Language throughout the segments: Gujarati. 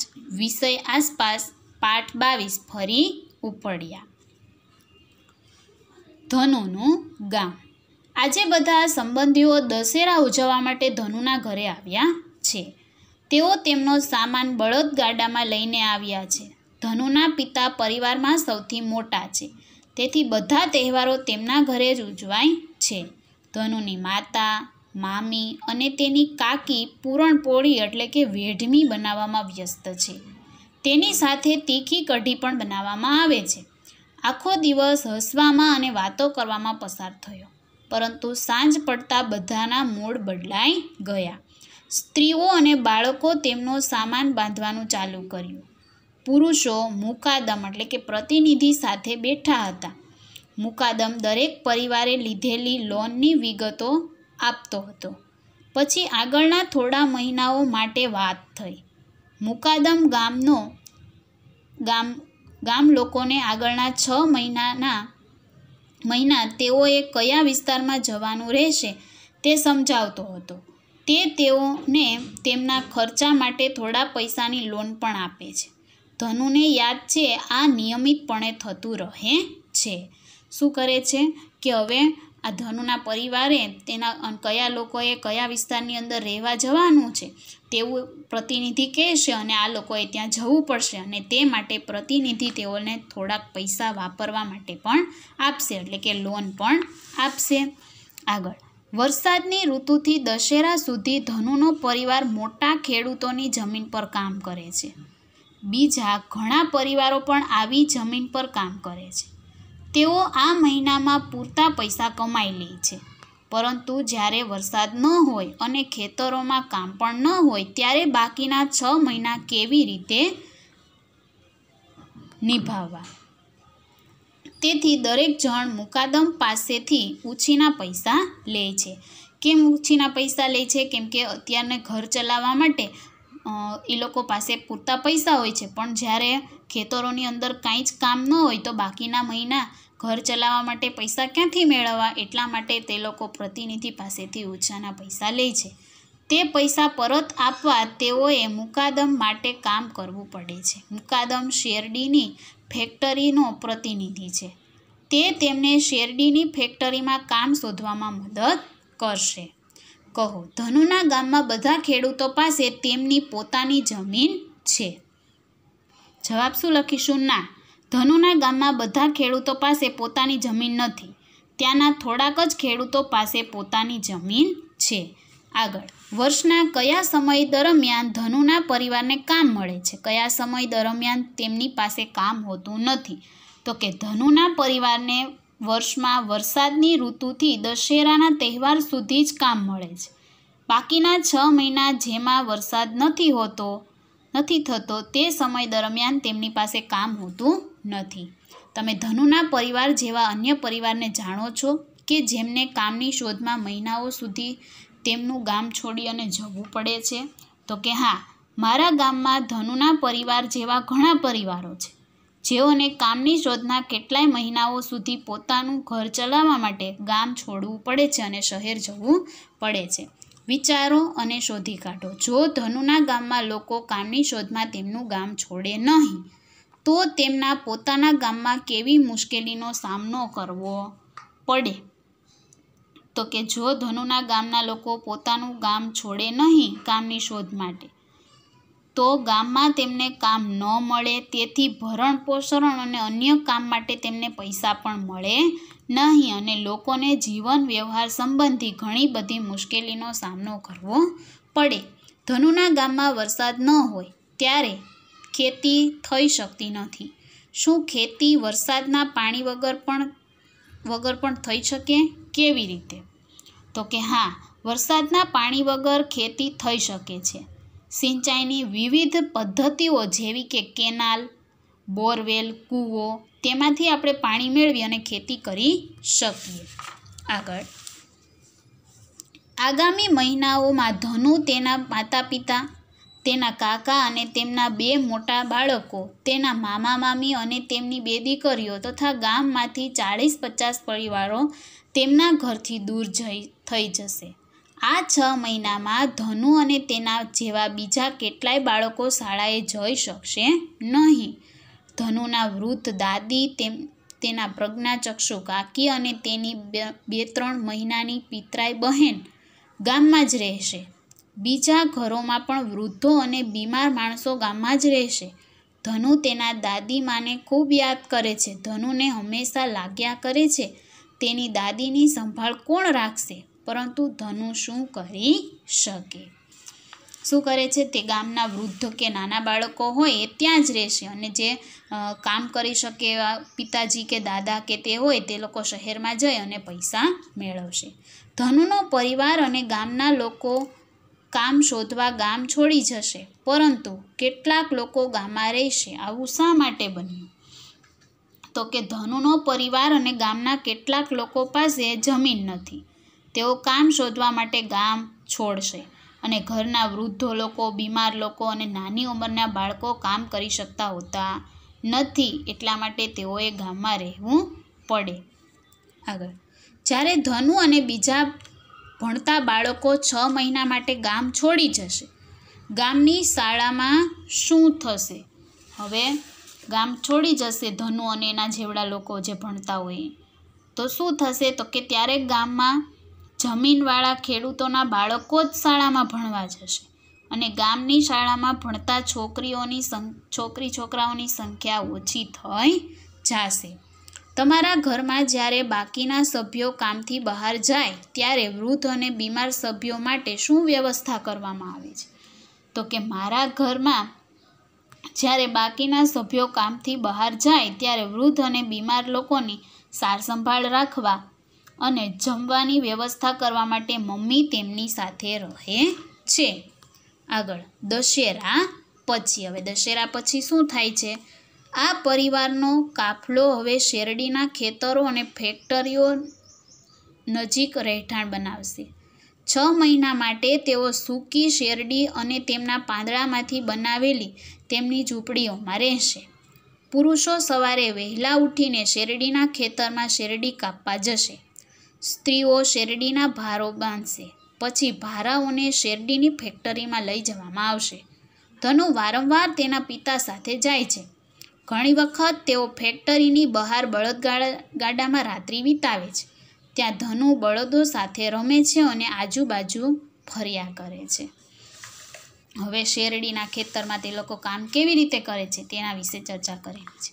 પાંચ વિષય આસપાસ પાઠ બાવીસ ફરી ઉપડ્યા ધનુનું ગામ આજે બધા સંબંધીઓ દશેરા ઉજવવા માટે ધનુના ઘરે આવ્યા છે તેઓ તેમનો સામાન બળદગાડામાં લઈને આવ્યા છે ધનુના પિતા પરિવારમાં સૌથી મોટા છે તેથી બધા તહેવારો તેમના ઘરે જ ઉજવાય છે ધનુની માતા મામી અને તેની કાકી પૂરણપોળી એટલે કે વેઢમી બનાવવામાં વ્યસ્ત છે તેની સાથે તીખી કઢી પણ બનાવવામાં આવે છે આખો દિવસ હસવામાં અને વાતો કરવામાં પસાર થયો પરંતુ સાંજ પડતા બધાના મૂડ બદલાઈ ગયા સ્ત્રીઓ અને બાળકો તેમનો સામાન બાંધવાનું ચાલુ કર્યું પુરુષો મુકાદમ એટલે કે પ્રતિનિધિ સાથે બેઠા હતા મુકાદમ દરેક પરિવારે લીધેલી લોનની વિગતો આપતો હતો પછી આગળના થોડા મહિનાઓ માટે વાત થઈ મુકાદમ ગામનો ગામ ગામ લોકોને આગળના છ મહિનાના મહિના તેઓએ કયા વિસ્તારમાં જવાનું રહેશે તે સમજાવતો હતો તે તેઓને તેમના ખર્ચા માટે થોડા પૈસાની લોન પણ આપે છે ધનુને યાદ છે આ નિયમિતપણે થતું રહે છે શું કરે છે કે હવે આ ધનુના પરિવારે તેના કયા લોકોએ કયા વિસ્તારની અંદર રહેવા જવાનું છે તેવું પ્રતિનિધિ કહેશે અને આ લોકોએ ત્યાં જવું પડશે અને તે માટે પ્રતિનિધિ તેઓને થોડાક પૈસા વાપરવા માટે પણ આપશે એટલે કે લોન પણ આપશે આગળ વરસાદની ઋતુથી દશેરા સુધી ધનુનો પરિવાર મોટા ખેડૂતોની જમીન પર કામ કરે છે બીજા ઘણા પરિવારો પણ આવી જમીન પર કામ કરે છે તેઓ આ મહિનામાં પૂરતા પૈસા કમાઈ લે છે પરંતુ જ્યારે વરસાદ ન હોય અને ખેતરોમાં કામ પણ ન હોય ત્યારે બાકીના છ મહિના કેવી રીતે નિભાવવા તેથી દરેક જણ મુકાદમ પાસેથી ઉછીના પૈસા લે છે કેમ ઉછીના પૈસા લે છે કેમ કે અત્યારને ઘર ચલાવવા માટે એ લોકો પાસે પૂરતા પૈસા હોય છે પણ જ્યારે ખેતરોની અંદર કાંઈ જ કામ ન હોય તો બાકીના મહિના ઘર ચલાવવા માટે પૈસા ક્યાંથી મેળવવા એટલા માટે તે લોકો પ્રતિનિધિ પાસેથી ઓછાના પૈસા લે છે તે પૈસા પરત આપવા તેઓએ મુકાદમ માટે કામ કરવું પડે છે મુકાદમ શેરડીની ફેક્ટરીનો પ્રતિનિધિ છે તે તેમને શેરડીની ફેક્ટરીમાં કામ શોધવામાં મદદ કરશે કહો ધનુના ગામમાં બધા ખેડૂતો પાસે તેમની પોતાની જમીન છે જવાબ શું લખીશું ના ધનુના ગામમાં બધા ખેડૂતો પાસે પોતાની જમીન નથી ત્યાંના થોડાક જ ખેડૂતો પાસે પોતાની જમીન છે આગળ વર્ષના કયા સમય દરમિયાન ધનુના પરિવારને કામ મળે છે કયા સમય દરમિયાન તેમની પાસે કામ હોતું નથી તો કે ધનુના પરિવારને વર્ષમાં વરસાદની ઋતુથી દશેરાના તહેવાર સુધી જ કામ મળે છે બાકીના છ મહિના જેમાં વરસાદ નથી હોતો નથી થતો તે સમય દરમિયાન તેમની પાસે કામ હોતું નથી તમે ધનુના પરિવાર જેવા અન્ય પરિવારને જાણો છો કે જેમને કામની શોધમાં મહિનાઓ સુધી તેમનું ગામ છોડી અને જવું પડે છે તો કે હા મારા ગામમાં ધનુના પરિવાર જેવા ઘણા પરિવારો છે જેઓને કામની શોધના કેટલાય મહિનાઓ સુધી પોતાનું ઘર ચલાવવા માટે ગામ છોડવું પડે છે અને શહેર જવું પડે છે વિચારો અને શોધી કાઢો જો ધનુના ગામમાં લોકો કામની શોધમાં તેમનું ગામ છોડે નહીં તો તેમના પોતાના ગામમાં કેવી મુશ્કેલીનો સામનો કરવો પડે તો કે જો ધનુના ગામના લોકો પોતાનું ગામ છોડે નહીં કામની શોધ માટે તો ગામમાં તેમને કામ ન મળે તેથી ભરણ પોષણ અને અન્ય કામ માટે તેમને પૈસા પણ મળે નહીં અને લોકોને જીવન વ્યવહાર સંબંધી ઘણી બધી મુશ્કેલીનો સામનો કરવો પડે ધનુના ગામમાં વરસાદ ન હોય ત્યારે ખેતી થઈ શકતી નથી શું ખેતી વરસાદના પાણી વગર પણ વગર પણ થઈ શકે કેવી રીતે તો કે હા વરસાદના પાણી વગર ખેતી થઈ શકે છે સિંચાઈની વિવિધ પદ્ધતિઓ જેવી કે કેનાલ બોરવેલ કૂવો તેમાંથી આપણે પાણી મેળવી અને ખેતી કરી શકીએ આગળ આગામી મહિનાઓમાં ધનુ તેના માતા પિતા તેના કાકા અને તેમના બે મોટા બાળકો તેના મામા મામી અને તેમની બે દીકરીઓ તથા ગામમાંથી ચાળીસ પચાસ પરિવારો તેમના ઘરથી દૂર જઈ થઈ જશે આ છ મહિનામાં ધનુ અને તેના જેવા બીજા કેટલાય બાળકો શાળાએ જઈ શકશે નહીં ધનુના વૃદ્ધ દાદી તેમ તેના પ્રજ્ઞાચક્ષુ કાકી અને તેની બે ત્રણ મહિનાની પિતરાઈ બહેન ગામમાં જ રહેશે બીજા ઘરોમાં પણ વૃદ્ધો અને બીમાર માણસો ગામમાં જ રહેશે ધનુ તેના દાદી માને ખૂબ યાદ કરે છે ધનુને હંમેશા લાગ્યા કરે છે તેની દાદીની સંભાળ કોણ રાખશે પરંતુ ધનુ શું કરી શકે શું કરે છે તે ગામના વૃદ્ધ કે નાના બાળકો હોય ત્યાં જ રહેશે અને જે કામ કરી શકે એવા પિતાજી કે દાદા કે તે હોય તે લોકો શહેરમાં જઈ અને પૈસા મેળવશે ધનુનો પરિવાર અને ગામના લોકો કામ શોધવા ગામ છોડી જશે પરંતુ કેટલાક લોકો ગામમાં રહેશે આવું શા માટે બન્યું તો કે ધનુનો પરિવાર અને ગામના કેટલાક લોકો પાસે જમીન નથી તેઓ કામ શોધવા માટે ગામ છોડશે અને ઘરના વૃદ્ધો લોકો બીમાર લોકો અને નાની ઉંમરના બાળકો કામ કરી શકતા હોતા નથી એટલા માટે તેઓએ ગામમાં રહેવું પડે આગળ જ્યારે ધનુ અને બીજા ભણતા બાળકો છ મહિના માટે ગામ છોડી જશે ગામની શાળામાં શું થશે હવે ગામ છોડી જશે ધનુ અને એના જેવડા લોકો જે ભણતા હોય તો શું થશે તો કે ત્યારે ગામમાં જમીનવાળા ખેડૂતોના બાળકો જ શાળામાં ભણવા જશે અને ગામની શાળામાં ભણતા છોકરીઓની છોકરી છોકરાઓની સંખ્યા ઓછી થઈ જશે તમારા ઘરમાં જ્યારે બાકીના સભ્યો કામથી બહાર જાય ત્યારે વૃદ્ધ અને બીમાર સભ્યો માટે શું વ્યવસ્થા કરવામાં આવે છે તો કે મારા ઘરમાં જ્યારે બાકીના સભ્યો કામથી બહાર જાય ત્યારે વૃદ્ધ અને બીમાર લોકોની સારસંભાળ રાખવા અને જમવાની વ્યવસ્થા કરવા માટે મમ્મી તેમની સાથે રહે છે આગળ દશેરા પછી હવે દશેરા પછી શું થાય છે આ પરિવારનો કાફલો હવે શેરડીના ખેતરો અને ફેક્ટરીઓ નજીક રહેઠાણ બનાવશે છ મહિના માટે તેઓ સૂકી શેરડી અને તેમના પાંદડામાંથી બનાવેલી તેમની ઝૂંપડીઓમાં રહેશે પુરુષો સવારે વહેલા ઉઠીને શેરડીના ખેતરમાં શેરડી કાપવા જશે સ્ત્રીઓ શેરડીના ભારો બાંધશે પછી ભારાઓને શેરડીની ફેક્ટરીમાં લઈ જવામાં આવશે ધનુ વારંવાર તેના પિતા સાથે જાય છે ઘણી વખત તેઓ ફેક્ટરીની બહાર બળદગાડામાં રાત્રિ વિતાવે છે ત્યાં ધનુ બળદો સાથે રમે છે અને આજુબાજુ ફર્યા કરે છે હવે શેરડીના ખેતરમાં તે લોકો કામ કેવી રીતે કરે છે તેના વિશે ચર્ચા કરેલી છે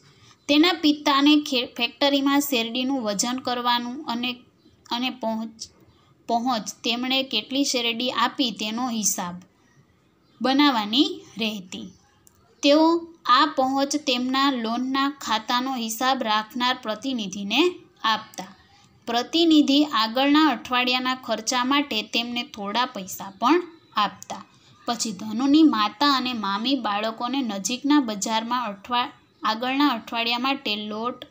તેના પિતાને ફેક્ટરીમાં શેરડીનું વજન કરવાનું અને અને પહોંચ પહોંચ તેમણે કેટલી શેરડી આપી તેનો હિસાબ બનાવવાની રહેતી તેઓ આ પહોંચ તેમના લોનના ખાતાનો હિસાબ રાખનાર પ્રતિનિધિને આપતા પ્રતિનિધિ આગળના અઠવાડિયાના ખર્ચા માટે તેમને થોડા પૈસા પણ આપતા પછી ધનુની માતા અને મામી બાળકોને નજીકના બજારમાં અઠવા આગળના અઠવાડિયા માટે લોટ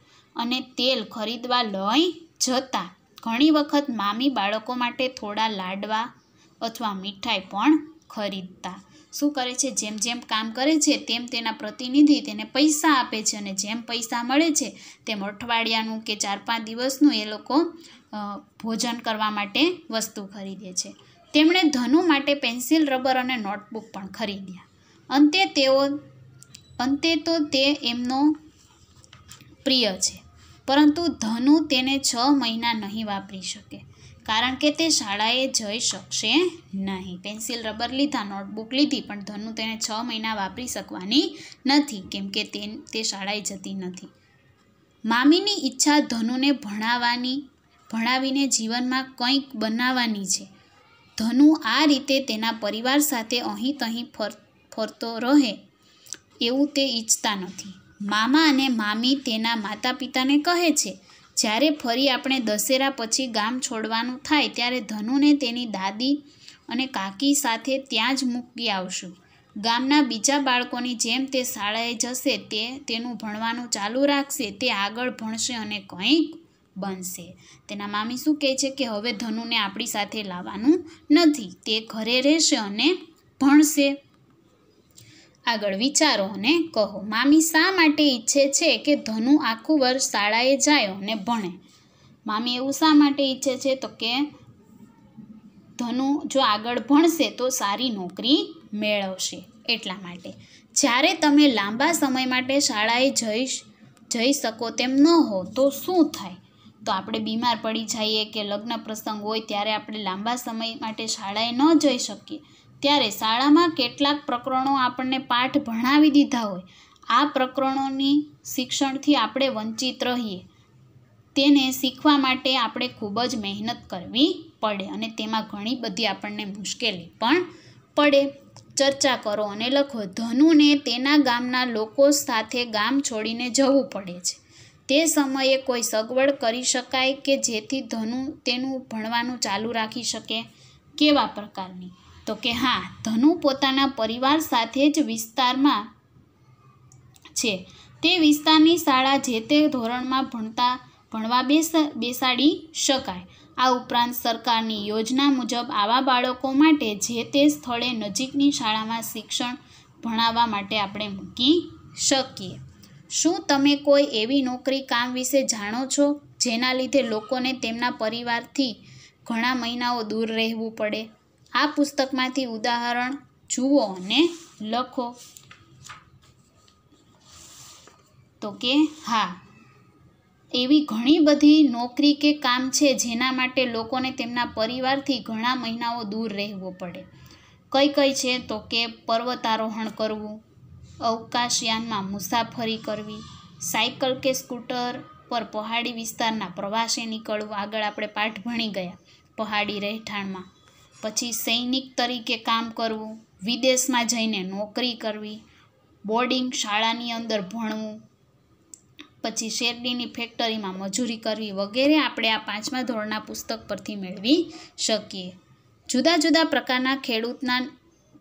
અને તેલ ખરીદવા લઈ જતા ઘણી વખત મામી બાળકો માટે થોડા લાડવા અથવા મીઠાઈ પણ ખરીદતા શું કરે છે જેમ જેમ કામ કરે છે તેમ તેના પ્રતિનિધિ તેને પૈસા આપે છે અને જેમ પૈસા મળે છે તેમ અઠવાડિયાનું કે ચાર પાંચ દિવસનું એ લોકો ભોજન કરવા માટે વસ્તુ ખરીદે છે તેમણે ધનુ માટે પેન્સિલ રબર અને નોટબુક પણ ખરીદ્યા અંતે તેઓ અંતે તો તે એમનો પ્રિય છે પરંતુ ધનુ તેને છ મહિના નહીં વાપરી શકે કારણ કે તે શાળાએ જઈ શકશે નહીં પેન્સિલ રબર લીધા નોટબુક લીધી પણ ધનુ તેને છ મહિના વાપરી શકવાની નથી કેમ કે તે શાળાએ જતી નથી મામીની ઈચ્છા ધનુને ભણાવવાની ભણાવીને જીવનમાં કંઈક બનાવવાની છે ધનુ આ રીતે તેના પરિવાર સાથે અહીં તહીં ફર ફરતો રહે એવું તે ઈચ્છતા નથી મામા અને મામી તેના માતા પિતાને કહે છે જ્યારે ફરી આપણે દશેરા પછી ગામ છોડવાનું થાય ત્યારે ધનુને તેની દાદી અને કાકી સાથે ત્યાં જ મૂકી આવશું ગામના બીજા બાળકોની જેમ તે શાળાએ જશે તે તેનું ભણવાનું ચાલુ રાખશે તે આગળ ભણશે અને કંઈક બનશે તેના મામી શું કહે છે કે હવે ધનુને આપણી સાથે લાવવાનું નથી તે ઘરે રહેશે અને ભણશે આગળ વિચારો અને કહો મામી શા માટે ઈચ્છે છે કે ધનુ આખું વર્ષ શાળાએ જાય અને ભણે મામી એવું શા માટે ઈચ્છે છે તો કે ધનુ જો આગળ ભણશે તો સારી નોકરી મેળવશે એટલા માટે જ્યારે તમે લાંબા સમય માટે શાળાએ જઈ જઈ શકો તેમ ન હો તો શું થાય તો આપણે બીમાર પડી જઈએ કે લગ્ન પ્રસંગ હોય ત્યારે આપણે લાંબા સમય માટે શાળાએ ન જઈ શકીએ ત્યારે શાળામાં કેટલાક પ્રકરણો આપણને પાઠ ભણાવી દીધા હોય આ પ્રકરણોની શિક્ષણથી આપણે વંચિત રહીએ તેને શીખવા માટે આપણે ખૂબ જ મહેનત કરવી પડે અને તેમાં ઘણી બધી આપણને મુશ્કેલી પણ પડે ચર્ચા કરો અને લખો ધનુને તેના ગામના લોકો સાથે ગામ છોડીને જવું પડે છે તે સમયે કોઈ સગવડ કરી શકાય કે જેથી ધનુ તેનું ભણવાનું ચાલુ રાખી શકે કેવા પ્રકારની તો કે હા ધનુ પોતાના પરિવાર સાથે જ વિસ્તારમાં છે તે વિસ્તારની શાળા જે તે ધોરણમાં ભણતા ભણવા બેસાડી શકાય આ ઉપરાંત સરકારની યોજના મુજબ આવા બાળકો માટે જે તે સ્થળે નજીકની શાળામાં શિક્ષણ ભણાવવા માટે આપણે મૂકી શકીએ શું તમે કોઈ એવી નોકરી કામ વિશે જાણો છો જેના લીધે લોકોને તેમના પરિવારથી ઘણા મહિનાઓ દૂર રહેવું પડે આ પુસ્તકમાંથી ઉદાહરણ જુઓ અને લખો તો કે હા એવી ઘણી બધી નોકરી કે કામ છે જેના માટે લોકોને તેમના પરિવારથી ઘણા મહિનાઓ દૂર રહેવો પડે કઈ કઈ છે તો કે પર્વતારોહણ કરવું અવકાશયાનમાં મુસાફરી કરવી સાયકલ કે સ્કૂટર પર પહાડી વિસ્તારના પ્રવાસે નીકળવું આગળ આપણે પાઠ ભણી ગયા પહાડી રહેઠાણમાં પછી સૈનિક તરીકે કામ કરવું વિદેશમાં જઈને નોકરી કરવી બોર્ડિંગ શાળાની અંદર ભણવું પછી શેરડીની ફેક્ટરીમાં મજૂરી કરવી વગેરે આપણે આ પાંચમા ધોરણના પુસ્તક પરથી મેળવી શકીએ જુદા જુદા પ્રકારના ખેડૂતના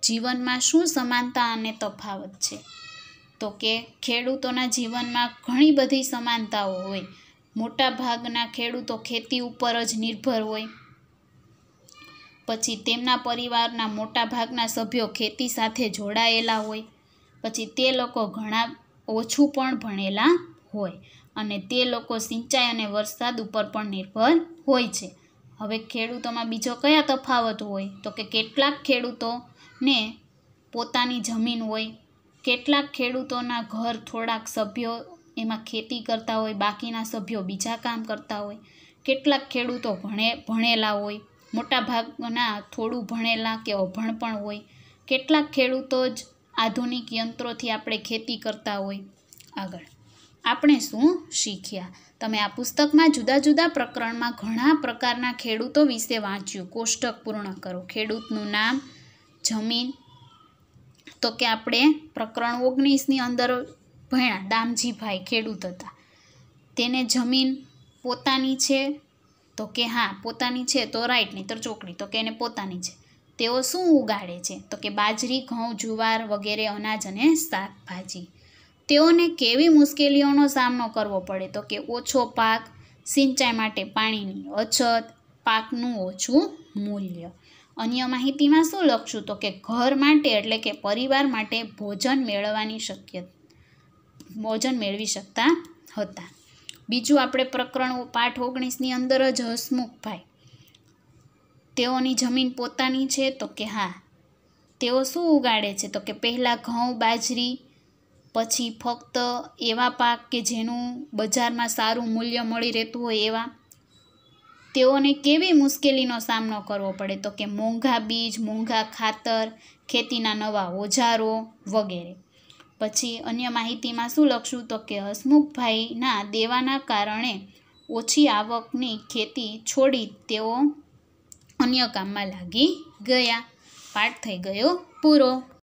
જીવનમાં શું સમાનતા અને તફાવત છે તો કે ખેડૂતોના જીવનમાં ઘણી બધી સમાનતાઓ હોય મોટા ભાગના ખેડૂતો ખેતી ઉપર જ નિર્ભર હોય પછી તેમના પરિવારના મોટા ભાગના સભ્યો ખેતી સાથે જોડાયેલા હોય પછી તે લોકો ઘણા ઓછું પણ ભણેલા હોય અને તે લોકો સિંચાઈ અને વરસાદ ઉપર પણ નિર્ભર હોય છે હવે ખેડૂતોમાં બીજો કયા તફાવત હોય તો કે કેટલાક ખેડૂતોને પોતાની જમીન હોય કેટલાક ખેડૂતોના ઘર થોડાક સભ્યો એમાં ખેતી કરતા હોય બાકીના સભ્યો બીજા કામ કરતા હોય કેટલાક ખેડૂતો ભણે ભણેલા હોય મોટા ભાગના થોડું ભણેલા કે અભણ પણ હોય કેટલાક ખેડૂતો જ આધુનિક યંત્રોથી આપણે ખેતી કરતા હોય આગળ આપણે શું શીખ્યા તમે આ પુસ્તકમાં જુદા જુદા પ્રકરણમાં ઘણા પ્રકારના ખેડૂતો વિશે વાંચ્યું કોષ્ટક પૂર્ણ કરો ખેડૂતનું નામ જમીન તો કે આપણે પ્રકરણ ઓગણીસની અંદર ભણ્યા દામજીભાઈ ખેડૂત હતા તેને જમીન પોતાની છે તો કે હા પોતાની છે તો રાઈટ નહીં તો ચોકડી તો કે એને પોતાની છે તેઓ શું ઉગાડે છે તો કે બાજરી ઘઉં જુવાર વગેરે અનાજ અને શાકભાજી તેઓને કેવી મુશ્કેલીઓનો સામનો કરવો પડે તો કે ઓછો પાક સિંચાઈ માટે પાણીની અછત પાકનું ઓછું મૂલ્ય અન્ય માહિતીમાં શું લખશું તો કે ઘર માટે એટલે કે પરિવાર માટે ભોજન મેળવવાની શક્ય ભોજન મેળવી શકતા હતા બીજું આપણે પ્રકરણ પાઠ ઓગણીસની અંદર જ હસમુખભાઈ તેઓની જમીન પોતાની છે તો કે હા તેઓ શું ઉગાડે છે તો કે પહેલાં ઘઉં બાજરી પછી ફક્ત એવા પાક કે જેનું બજારમાં સારું મૂલ્ય મળી રહેતું હોય એવા તેઓને કેવી મુશ્કેલીનો સામનો કરવો પડે તો કે મોંઘા બીજ મોંઘા ખાતર ખેતીના નવા ઓજારો વગેરે પછી અન્ય માહિતીમાં શું લખશું તો કે હસમુખભાઈના દેવાના કારણે ઓછી આવકની ખેતી છોડી તેઓ અન્ય કામમાં લાગી ગયા પાઠ થઈ ગયો પૂરો